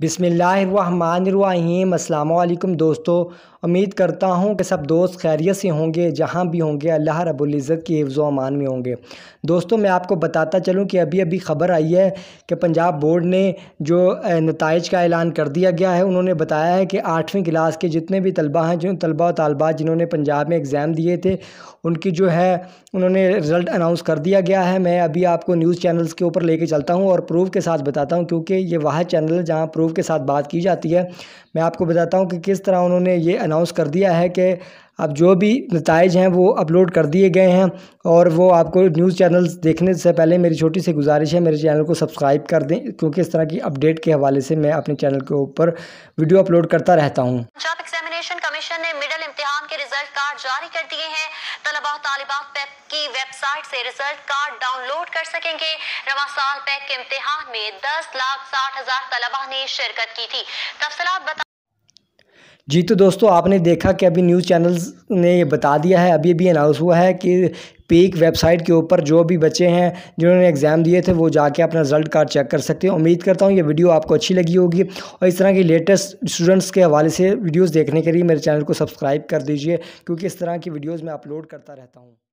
बिसमीम् अल्लाम दोस्तों उम्मीद करता हूँ कि सब दोस्त खैरियत से होंगे जहाँ भी होंगे अल्लाह रबुल्ज़त की हिफ्ज़ अमान में होंगे दोस्तों मैं आपको बताता चलूँ कि अभी अभी ख़बर आई है कि पंजाब बोर्ड ने जो नतज का ऐलान कर दिया गया है उन्होंने बताया है कि आठवीं क्लास के जितने भी तलबा हैं जो तलबा और जिन्होंने पंजाब में एग्ज़ाम दिए थे उनकी जो है उन्होंने रिज़ल्ट अनाउंस कर दिया गया है मैं अभी आपको न्यूज़ चैनल्स के ऊपर लेके चलता हूँ और प्रूफ के साथ बताता हूँ क्योंकि ये वह चैनल है जहाँ प्रूफ ग्रुप के साथ बात की जाती है मैं आपको बताता हूँ कि किस तरह उन्होंने ये अनाउंस कर दिया है कि अब जो भी नतज हैं वो अपलोड कर दिए गए हैं और वो आपको न्यूज़ चैनल्स देखने से पहले मेरी छोटी सी गुजारिश है मेरे चैनल को सब्सक्राइब कर दें क्योंकि इस तरह की अपडेट के हवाले से मैं अपने चैनल के ऊपर वीडियो अपलोड करता रहता हूँ कमीशन ने मिडल इम्तिहान के रिजल्ट कार्ड जारी कर दिए हैं तलबा तालिबा पैक की वेबसाइट से रिजल्ट कार्ड डाउनलोड कर सकेंगे रवा साल पैक के इम्तिहान में दस लाख साठ हजार तलबा ने शिरकत की थी तफसलात बता जी तो दोस्तों आपने देखा कि अभी न्यूज़ चैनल्स ने ये बता दिया है अभी अभी अनाउंस हुआ है कि पीक वेबसाइट के ऊपर जो भी बच्चे हैं जिन्होंने एग्ज़ाम दिए थे वो जाके अपना रिजल्ट कार्ड चेक कर सकते हैं उम्मीद करता हूँ ये वीडियो आपको अच्छी लगी होगी और इस तरह की लेटेस्ट स्टूडेंट्स के हवाले से वीडियोज़ देखने के लिए मेरे चैनल को सब्सक्राइब कर दीजिए क्योंकि इस तरह की वीडियोज़ मैं अपलोड करता रहता हूँ